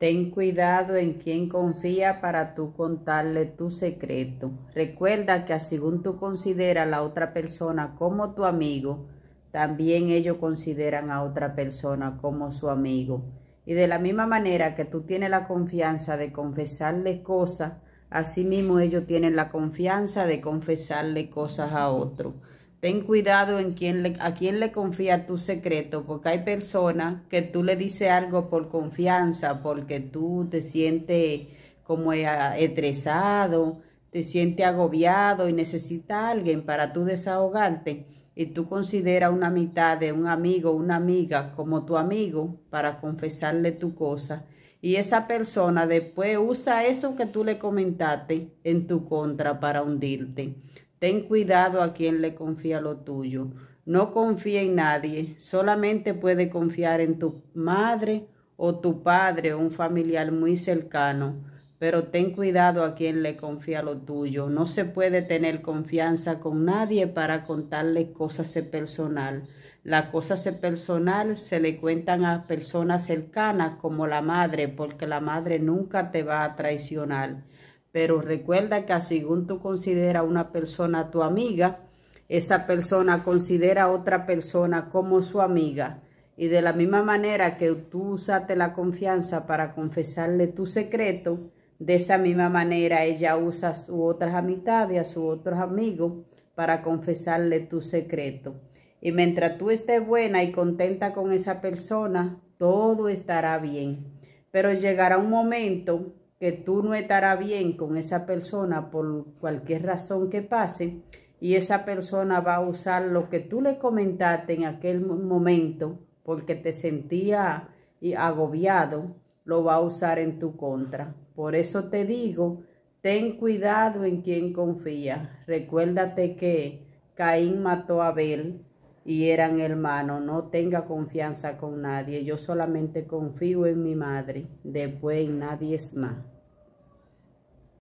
Ten cuidado en quien confía para tú contarle tu secreto. Recuerda que según tú consideras a la otra persona como tu amigo, también ellos consideran a otra persona como su amigo. Y de la misma manera que tú tienes la confianza de confesarle cosas, asimismo ellos tienen la confianza de confesarle cosas a otro. Ten cuidado en quién a quién le confía tu secreto, porque hay personas que tú le dices algo por confianza, porque tú te sientes como e, estresado, te sientes agobiado y necesitas a alguien para tú desahogarte. Y tú consideras una mitad de un amigo, una amiga como tu amigo para confesarle tu cosa. Y esa persona después usa eso que tú le comentaste en tu contra para hundirte. Ten cuidado a quien le confía lo tuyo. No confía en nadie, solamente puede confiar en tu madre o tu padre o un familiar muy cercano, pero ten cuidado a quien le confía lo tuyo. No se puede tener confianza con nadie para contarle cosas personal. Las cosas personal se le cuentan a personas cercanas como la madre, porque la madre nunca te va a traicionar. Pero recuerda que según tú consideras una persona tu amiga, esa persona considera a otra persona como su amiga. Y de la misma manera que tú usaste la confianza para confesarle tu secreto, de esa misma manera ella usa a otra amistad amistades, a sus otros amigos para confesarle tu secreto. Y mientras tú estés buena y contenta con esa persona, todo estará bien. Pero llegará un momento que tú no estarás bien con esa persona por cualquier razón que pase y esa persona va a usar lo que tú le comentaste en aquel momento porque te sentía agobiado, lo va a usar en tu contra. Por eso te digo, ten cuidado en quien confía. Recuérdate que Caín mató a Abel y eran hermanos. No tenga confianza con nadie. Yo solamente confío en mi madre. Después en nadie es más.